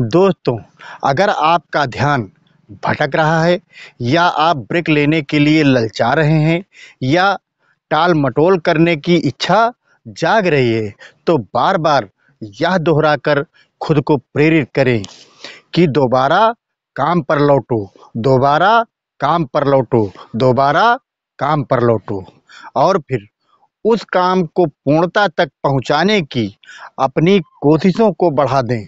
दोस्तों अगर आपका ध्यान भटक रहा है या आप ब्रेक लेने के लिए ललचा रहे हैं या टाल मटोल करने की इच्छा जाग रही है तो बार बार यह दोहरा कर खुद को प्रेरित करें कि दोबारा काम पर लौटो दोबारा काम पर लौटो दोबारा काम पर लौटो और फिर उस काम को पूर्णता तक पहुंचाने की अपनी कोशिशों को बढ़ा दें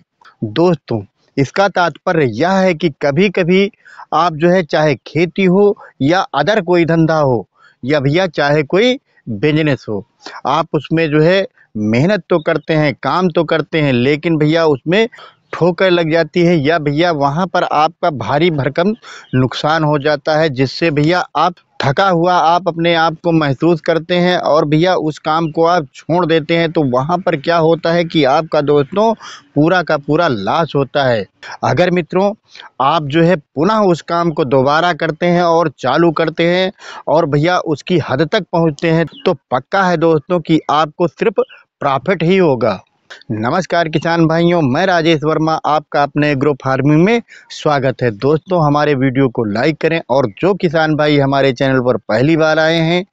दोस्तों इसका तात्पर्य यह है कि कभी कभी आप जो है चाहे खेती हो या अदर कोई धंधा हो या भैया चाहे कोई बिजनेस हो आप उसमें जो है मेहनत तो करते हैं काम तो करते हैं लेकिन भैया उसमें ठोकर लग जाती है या भैया वहाँ पर आपका भारी भरकम नुकसान हो जाता है जिससे भैया आप थका हुआ आप अपने आप को महसूस करते हैं और भैया उस काम को आप छोड़ देते हैं तो वहाँ पर क्या होता है कि आपका दोस्तों पूरा का पूरा लाश होता है अगर मित्रों आप जो है पुनः उस काम को दोबारा करते हैं और चालू करते हैं और भैया उसकी हद तक पहुँचते हैं तो पक्का है दोस्तों कि आपको सिर्फ प्रॉफिट ही होगा नमस्कार किसान भाइयों मैं राजेश वर्मा आपका अपने एग्रो फार्मिंग में स्वागत है दोस्तों हमारे वीडियो को लाइक करें और जो किसान भाई हमारे चैनल पर पहली बार आए हैं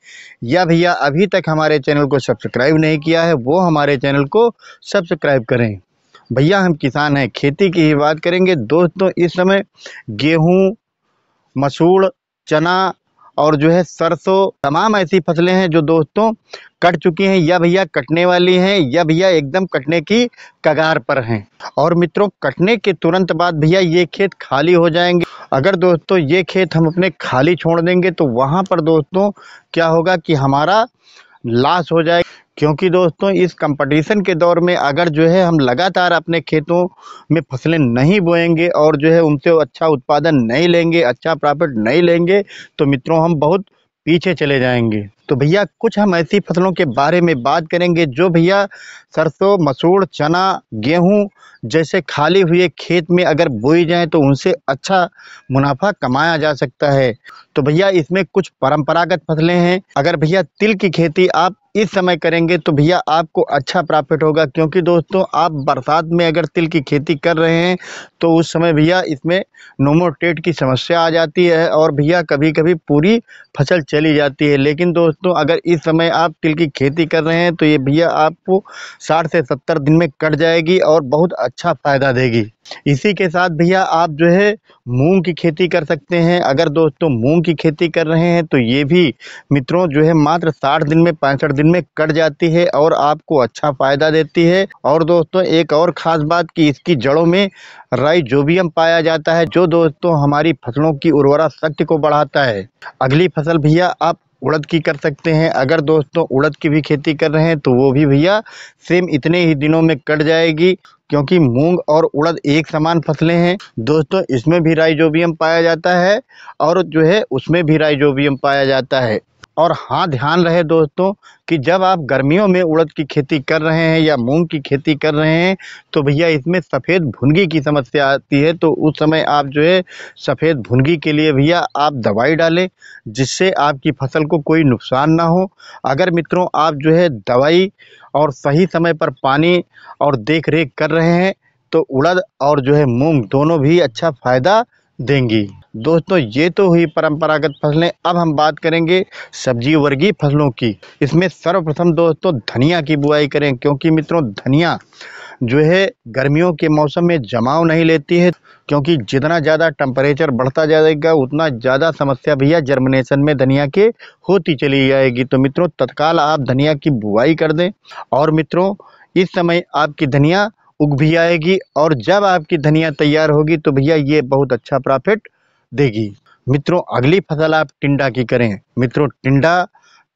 या भैया अभी तक हमारे चैनल को सब्सक्राइब नहीं किया है वो हमारे चैनल को सब्सक्राइब करें भैया हम किसान हैं खेती की ही बात करेंगे दोस्तों इस समय गेहूँ मसूर चना और जो है सरसों तमाम ऐसी फसलें हैं जो दोस्तों कट चुकी हैं या भैया कटने वाली हैं या भैया एकदम कटने की कगार पर हैं और मित्रों कटने के तुरंत बाद भैया ये खेत खाली हो जाएंगे अगर दोस्तों ये खेत हम अपने खाली छोड़ देंगे तो वहाँ पर दोस्तों क्या होगा कि हमारा लाश हो जाएगा क्योंकि दोस्तों इस कंपटीशन के दौर में अगर जो है हम लगातार अपने खेतों में फसलें नहीं बोएंगे और जो है उनसे अच्छा उत्पादन नहीं लेंगे अच्छा प्रॉफिट नहीं लेंगे तो मित्रों हम बहुत पीछे चले जाएंगे तो भैया कुछ हम ऐसी फसलों के बारे में बात करेंगे जो भैया सरसों मसूर चना गेहूं जैसे खाली हुए खेत में अगर बोई जाए तो उनसे अच्छा मुनाफा कमाया जा सकता है तो भैया इसमें कुछ परंपरागत फसलें हैं अगर भैया तिल की खेती आप इस समय करेंगे तो भैया आपको अच्छा प्रॉफिट होगा क्योंकि दोस्तों आप बरसात में अगर तिल की खेती कर रहे हैं तो उस समय भैया इसमें नोमोटेट की समस्या आ जाती है और भैया कभी कभी पूरी फसल चली जाती है लेकिन दोस्तों दोस्तों अगर इस समय आप तिल की खेती कर रहे हैं तो ये भैया आपको साठ से सत्तर दिन में कट जाएगी और बहुत अच्छा फ़ायदा देगी इसी के साथ भैया आप जो है मूंग की खेती कर सकते हैं अगर दोस्तों मूंग की खेती कर रहे हैं तो ये भी मित्रों जो है मात्र साठ दिन में पैंसठ दिन में कट जाती है और आपको अच्छा फ़ायदा देती है और दोस्तों एक और ख़ास बात कि इसकी जड़ों में राइजोबियम पाया जाता है जो दोस्तों हमारी फसलों की उर्वरा शक्ति को बढ़ाता है अगली फसल भैया आप उड़द की कर सकते हैं अगर दोस्तों उड़द की भी खेती कर रहे हैं तो वो भी भैया सेम इतने ही दिनों में कट जाएगी क्योंकि मूंग और उड़द एक समान फसलें हैं दोस्तों इसमें भी राइजोबियम पाया जाता है और जो है उसमें भी राइजोबियम पाया जाता है और हाँ ध्यान रहे दोस्तों कि जब आप गर्मियों में उड़द की खेती कर रहे हैं या मूंग की खेती कर रहे हैं तो भैया इसमें सफ़ेद भुनगी की समस्या आती है तो उस समय आप जो है सफ़ेद भुनगी के लिए भैया आप दवाई डालें जिससे आपकी फसल को कोई नुकसान ना हो अगर मित्रों आप जो है दवाई और सही समय पर पानी और देख रेख कर रहे हैं तो उड़द और जो है मूँग दोनों भी अच्छा फ़ायदा देंगी दोस्तों ये तो हुई परंपरागत फसलें अब हम बात करेंगे सब्जी वर्गीय फसलों की इसमें सर्वप्रथम दोस्तों धनिया की बुआई करें क्योंकि मित्रों धनिया जो है गर्मियों के मौसम में जमाव नहीं लेती है क्योंकि जितना ज़्यादा टेम्परेचर बढ़ता जाएगा उतना ज़्यादा समस्या भैया जर्मिनेशन में धनिया के होती चली जाएगी तो मित्रों तत्काल आप धनिया की बुआई कर दें और मित्रों इस समय आपकी धनिया उग भी आएगी और जब आपकी धनिया तैयार होगी तो भैया ये बहुत अच्छा प्रॉफिट देगी मित्रों अगली फसल आप टिंडा की करें मित्रों टिंडा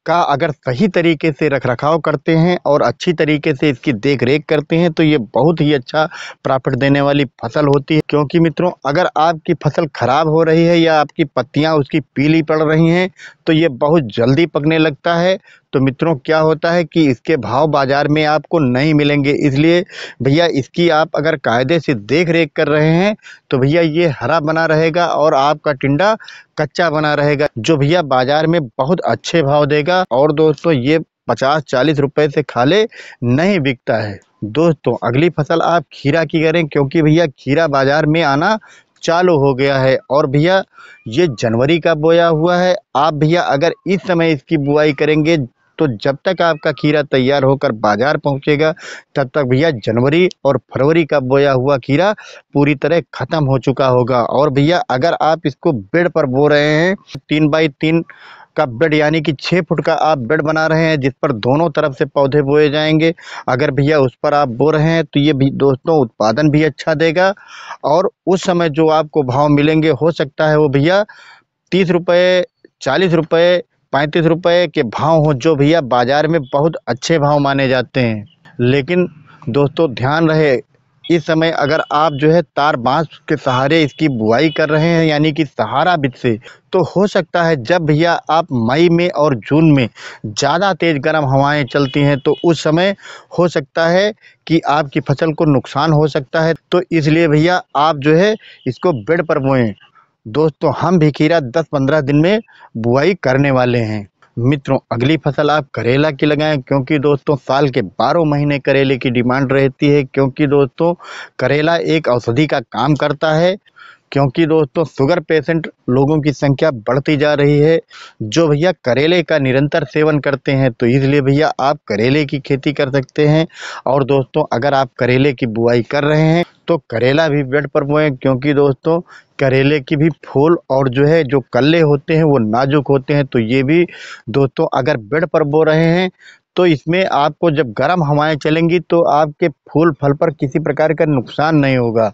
का अगर सही तरीके से रख रखाव करते हैं और अच्छी तरीके से इसकी देख रेख करते हैं तो ये बहुत ही अच्छा प्रॉफिट देने वाली फसल होती है क्योंकि मित्रों अगर आपकी फसल खराब हो रही है या आपकी पत्तियां उसकी पीली पड़ रही हैं तो ये बहुत जल्दी पकने लगता है तो मित्रों क्या होता है कि इसके भाव बाज़ार में आपको नहीं मिलेंगे इसलिए भैया इसकी आप अगर कायदे से देख रेख कर रहे हैं तो भैया ये हरा बना रहेगा और आपका टिंडा कच्चा बना रहेगा जो भैया बाज़ार में बहुत अच्छे भाव देगा और दोस्तों ये पचास चालीस रुपए से खाले नहीं बिकता है दोस्तों अगली फसल आप खीरा की करें क्योंकि भैया खीरा बाज़ार में आना चालू हो गया है और भैया ये जनवरी का बोया हुआ है आप भैया अगर इस समय इसकी बुआई करेंगे तो जब तक आपका खीरा तैयार होकर बाजार पहुंचेगा तब तक भैया जनवरी और फरवरी का बोया हुआ खीरा पूरी तरह ख़त्म हो चुका होगा और भैया अगर आप इसको बेड पर बो रहे हैं तीन बाई तीन का बेड यानी कि छः फुट का आप बेड बना रहे हैं जिस पर दोनों तरफ से पौधे बोए जाएंगे अगर भैया उस पर आप बो रहे हैं तो ये भी दोस्तों उत्पादन भी अच्छा देगा और उस समय जो आपको भाव मिलेंगे हो सकता है वो भैया तीस रुपये चालीस रुपये पैंतीस रुपये के भाव हो जो भैया बाज़ार में बहुत अच्छे भाव माने जाते हैं लेकिन दोस्तों ध्यान रहे इस समय अगर आप जो है तार बांस के सहारे इसकी बुआई कर रहे हैं यानी कि सहारा बीज से तो हो सकता है जब भैया आप मई में और जून में ज़्यादा तेज़ गर्म हवाएं चलती हैं तो उस समय हो सकता है कि आपकी फसल को नुकसान हो सकता है तो इसलिए भैया आप जो है इसको बेड पर बोएँ दोस्तों हम भी खीरा 10-15 दिन में बुआई करने वाले हैं मित्रों अगली फसल आप करेला की लगाएं क्योंकि दोस्तों साल के 12 महीने करेले की डिमांड रहती है क्योंकि दोस्तों करेला एक औषधि का काम करता है क्योंकि दोस्तों शुगर पेशेंट लोगों की संख्या बढ़ती जा रही है जो भैया करेले का निरंतर सेवन करते हैं तो इसलिए भैया आप करेले की खेती कर सकते हैं और दोस्तों अगर आप करेले की बुआई कर रहे हैं तो करेला भी बेड पर बोएं क्योंकि दोस्तों करेले की भी फूल और जो है जो कल्ले होते हैं वो नाजुक होते हैं तो ये भी दोस्तों अगर बेड पर बो रहे हैं तो इसमें आपको जब गर्म हवाएँ चलेंगी तो आपके फूल फल पर किसी प्रकार का नुकसान नहीं होगा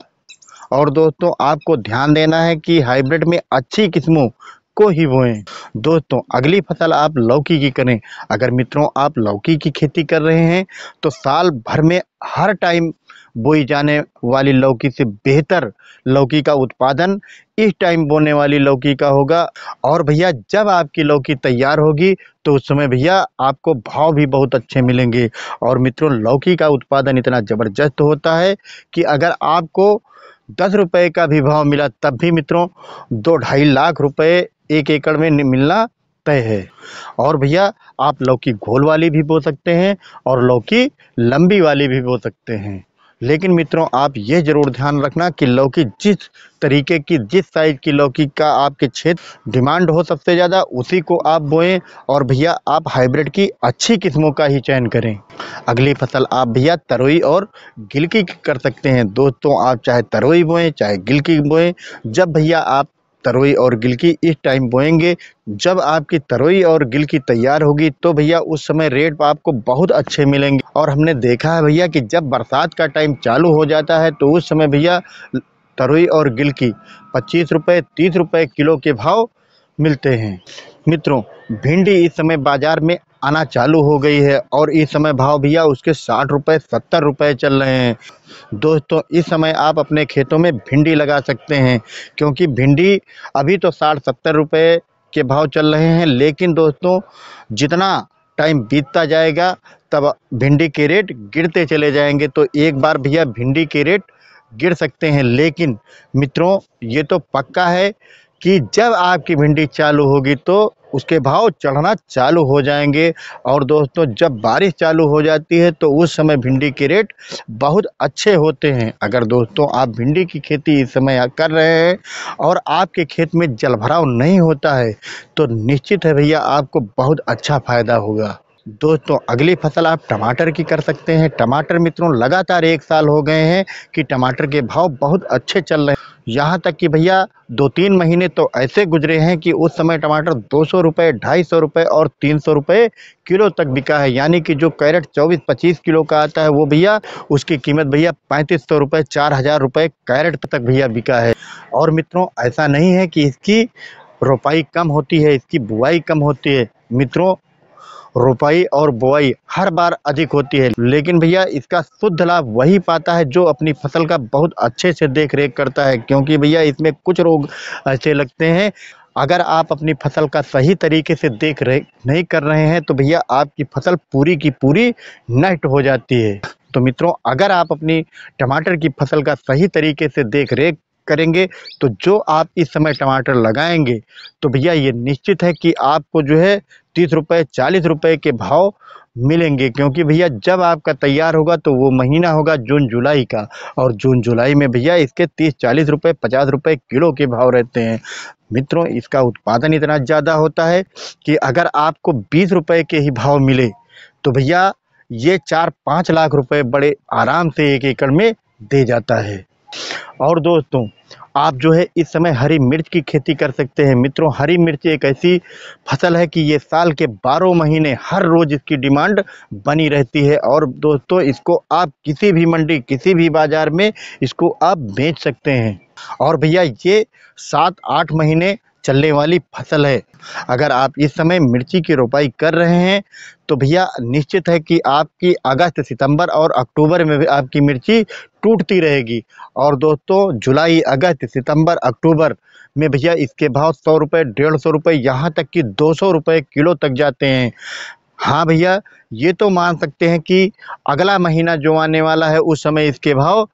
और दोस्तों आपको ध्यान देना है कि हाइब्रिड में अच्छी किस्मों को ही बोएं दोस्तों अगली फसल आप लौकी की करें अगर मित्रों आप लौकी की खेती कर रहे हैं तो साल भर में हर टाइम बोई जाने वाली लौकी से बेहतर लौकी का उत्पादन इस टाइम बोने वाली लौकी का होगा और भैया जब आपकी लौकी तैयार होगी तो उस समय भैया आपको भाव भी बहुत अच्छे मिलेंगे और मित्रों लौकी का उत्पादन इतना ज़बरदस्त होता है कि अगर आपको दस रुपए का भी भाव मिला तब भी मित्रों दो ढाई लाख रुपए एक एकड़ में मिलना तय है और भैया आप लौकी घोल वाली भी बो सकते हैं और लौकी लंबी वाली भी बो सकते हैं लेकिन मित्रों आप ये जरूर ध्यान रखना कि लौकी जिस तरीके की जिस साइज की लौकी का आपके क्षेत्र डिमांड हो सबसे ज़्यादा उसी को आप बोएं और भैया आप हाइब्रिड की अच्छी किस्मों का ही चयन करें अगली फसल आप भैया तरोई और गिलकी कर सकते हैं दोस्तों आप चाहे तरोई बोएं चाहे गिलकी बोएं जब भैया आप तरोई और गिलकी इस टाइम बोएंगे जब आपकी तरोई और गिलकी तैयार होगी तो भैया उस समय रेट आपको बहुत अच्छे मिलेंगे और हमने देखा है भैया कि जब बरसात का टाइम चालू हो जाता है तो उस समय भैया तरोई और गिलकी पच्चीस रुपये तीस रुपये किलो के भाव मिलते हैं मित्रों भिंडी इस समय बाजार में आना चालू हो गई है और इस समय भाव भैया उसके साठ रुपये सत्तर रुपये चल रहे हैं दोस्तों इस समय आप अपने खेतों में भिंडी लगा सकते हैं क्योंकि भिंडी अभी तो साठ सत्तर रुपये के भाव चल रहे हैं लेकिन दोस्तों जितना टाइम बीतता जाएगा तब भिंडी के रेट गिरते चले जाएंगे तो एक बार भैया भिंडी के रेट गिर सकते हैं लेकिन मित्रों ये तो पक्का है कि जब आपकी भिंडी चालू होगी तो उसके भाव चढ़ना चालू हो जाएंगे और दोस्तों जब बारिश चालू हो जाती है तो उस समय भिंडी के रेट बहुत अच्छे होते हैं अगर दोस्तों आप भिंडी की खेती इस समय कर रहे हैं और आपके खेत में जलभराव नहीं होता है तो निश्चित है भैया आपको बहुत अच्छा फ़ायदा होगा दोस्तों अगली फसल आप टमाटर की कर सकते हैं टमाटर मित्रों लगातार एक साल हो गए हैं कि टमाटर के भाव बहुत अच्छे चल रहे हैं यहाँ तक कि भैया दो तीन महीने तो ऐसे गुजरे हैं कि उस समय टमाटर दो सौ रुपये ढाई सौ रुपये और तीन सौ रुपये किलो तक बिका है यानी कि जो कैरेट चौबीस पच्चीस किलो का आता है वो भैया उसकी कीमत भैया पैंतीस सौ रुपये चार हज़ार रुपये कैरेट तक भैया बिका है और मित्रों ऐसा नहीं है कि इसकी रोपाई कम होती है इसकी बुआई कम होती है मित्रों रुपाई और बुआई हर बार अधिक होती है लेकिन भैया इसका शुद्ध लाभ वही पाता है जो अपनी फसल का बहुत अच्छे से देख रेख करता है क्योंकि भैया इसमें कुछ रोग ऐसे लगते हैं अगर आप अपनी फसल का सही तरीके से देख रेख नहीं कर रहे हैं तो भैया आपकी फसल पूरी की पूरी नष्ट हो जाती है तो मित्रों अगर आप अपनी टमाटर की फसल का सही तरीके से देख रेख करेंगे तो जो आप इस समय टमाटर लगाएंगे तो भैया ये निश्चित है कि आपको जो है तीस रुपये चालीस रुपये के भाव मिलेंगे क्योंकि भैया जब आपका तैयार होगा तो वो महीना होगा जून जुलाई का और जून जुलाई में भैया इसके तीस चालीस रुपये पचास रुपये किलो के भाव रहते हैं मित्रों इसका उत्पादन इतना ज़्यादा होता है कि अगर आपको बीस रुपये के ही भाव मिले तो भैया ये चार पाँच लाख रुपए बड़े आराम से एक एकड़ में दे जाता है और दोस्तों आप जो है इस समय हरी मिर्च की खेती कर सकते हैं मित्रों हरी मिर्च एक ऐसी फसल है कि ये साल के बारह महीने हर रोज़ इसकी डिमांड बनी रहती है और दोस्तों इसको आप किसी भी मंडी किसी भी बाज़ार में इसको आप बेच सकते हैं और भैया ये सात आठ महीने चलने वाली फसल है अगर आप इस समय मिर्ची की रोपाई कर रहे हैं तो भैया निश्चित है कि आपकी अगस्त सितंबर और अक्टूबर में भी आपकी मिर्ची टूटती रहेगी और दोस्तों जुलाई अगस्त सितंबर अक्टूबर में भैया इसके भाव सौ रुपये डेढ़ सौ रुपये यहाँ तक कि दो सौ रुपये किलो तक जाते हैं हाँ भैया ये तो मान सकते हैं कि अगला महीना जो आने वाला है उस समय इसके भाव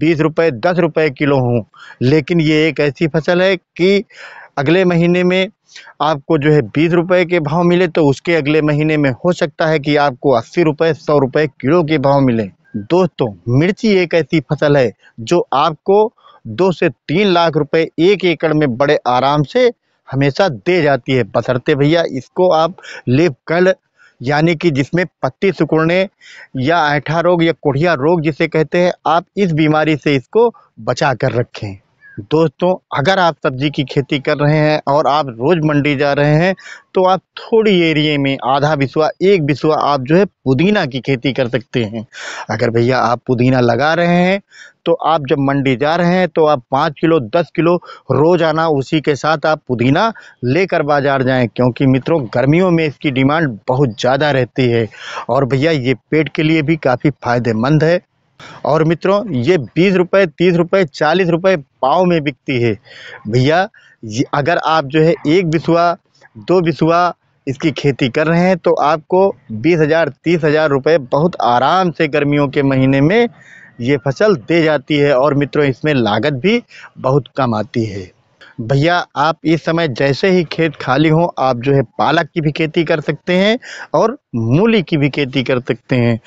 बीस रुपये दस रुपये किलो हों लेकिन ये एक ऐसी फसल है कि अगले महीने में आपको जो है बीस रुपए के भाव मिले तो उसके अगले महीने में हो सकता है कि आपको अस्सी रुपये सौ रुपये किलो के भाव मिले दोस्तों मिर्ची एक ऐसी फसल है जो आपको दो से तीन लाख रुपए एक एकड़ में बड़े आराम से हमेशा दे जाती है बसरते भैया इसको आप लेप कल यानी कि जिसमें पत्ती सुकुड़ने या ऐठा रोग या कोढ़िया रोग जिसे कहते हैं आप इस बीमारी से इसको बचा कर रखें दोस्तों अगर आप सब्जी की खेती कर रहे हैं और आप रोज़ मंडी जा रहे हैं तो आप थोड़ी एरिए में आधा बिस्वा एक बिसवा आप जो है पुदीना की खेती कर सकते हैं अगर भैया आप पुदीना लगा रहे हैं तो आप जब मंडी जा रहे हैं तो आप पाँच किलो दस किलो रोज़ाना उसी के साथ आप पुदीना लेकर बाज़ार जाएं क्योंकि मित्रों गर्मियों में इसकी डिमांड बहुत ज़्यादा रहती है और भैया ये पेट के लिए भी काफ़ी फ़ायदेमंद है और मित्रों ये बीस रुपये तीस रुपये चालीस रुपये पाव में बिकती है भैया अगर आप जो है एक बिसुआ दो बिसुआ इसकी खेती कर रहे हैं तो आपको बीस हज़ार तीस हज़ार रुपये बहुत आराम से गर्मियों के महीने में ये फसल दे जाती है और मित्रों इसमें लागत भी बहुत कम आती है भैया आप इस समय जैसे ही खेत खाली हो आप जो है पालक की भी खेती कर सकते हैं और मूली की भी खेती कर सकते हैं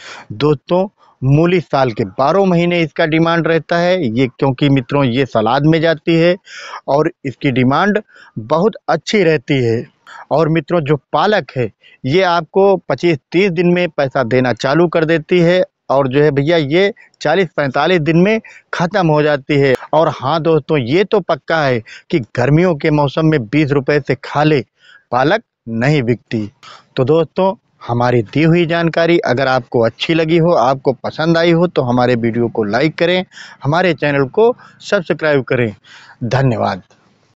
दोस्तों मूली साल के बारह महीने इसका डिमांड रहता है ये क्योंकि मित्रों ये सलाद में जाती है और इसकी डिमांड बहुत अच्छी रहती है और मित्रों जो पालक है ये आपको 25-30 दिन में पैसा देना चालू कर देती है और जो है भैया ये 40-45 दिन में ख़त्म हो जाती है और हाँ दोस्तों ये तो पक्का है कि गर्मियों के मौसम में बीस रुपये से खाले पालक नहीं बिकती तो दोस्तों हमारी दी हुई जानकारी अगर आपको अच्छी लगी हो आपको पसंद आई हो तो हमारे वीडियो को लाइक करें हमारे चैनल को सब्सक्राइब करें धन्यवाद